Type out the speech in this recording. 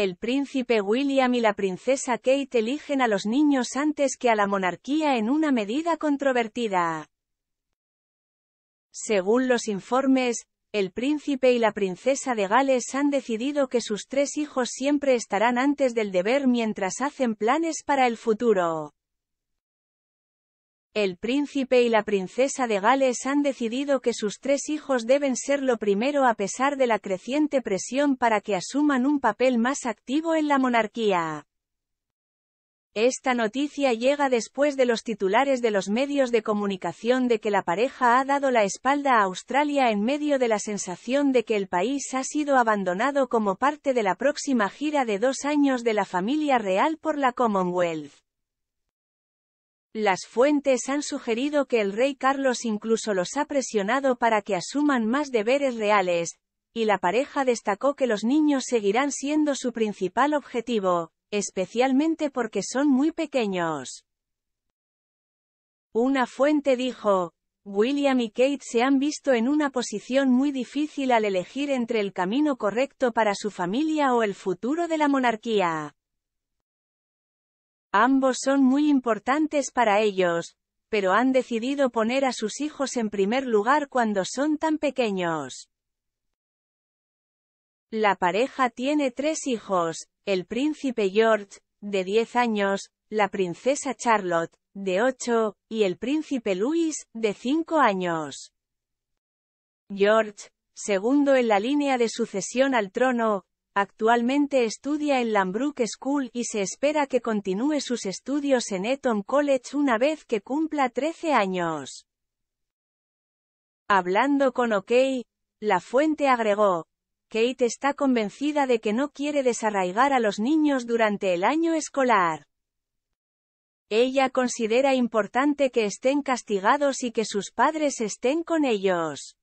El príncipe William y la princesa Kate eligen a los niños antes que a la monarquía en una medida controvertida. Según los informes, el príncipe y la princesa de Gales han decidido que sus tres hijos siempre estarán antes del deber mientras hacen planes para el futuro. El príncipe y la princesa de Gales han decidido que sus tres hijos deben ser lo primero a pesar de la creciente presión para que asuman un papel más activo en la monarquía. Esta noticia llega después de los titulares de los medios de comunicación de que la pareja ha dado la espalda a Australia en medio de la sensación de que el país ha sido abandonado como parte de la próxima gira de dos años de la familia real por la Commonwealth. Las fuentes han sugerido que el rey Carlos incluso los ha presionado para que asuman más deberes reales, y la pareja destacó que los niños seguirán siendo su principal objetivo, especialmente porque son muy pequeños. Una fuente dijo, William y Kate se han visto en una posición muy difícil al elegir entre el camino correcto para su familia o el futuro de la monarquía. Ambos son muy importantes para ellos, pero han decidido poner a sus hijos en primer lugar cuando son tan pequeños. La pareja tiene tres hijos, el príncipe George, de 10 años, la princesa Charlotte, de 8, y el príncipe Louis, de 5 años. George, segundo en la línea de sucesión al trono, Actualmente estudia en Lambrook School y se espera que continúe sus estudios en Eton College una vez que cumpla 13 años. Hablando con OK, la fuente agregó, Kate está convencida de que no quiere desarraigar a los niños durante el año escolar. Ella considera importante que estén castigados y que sus padres estén con ellos.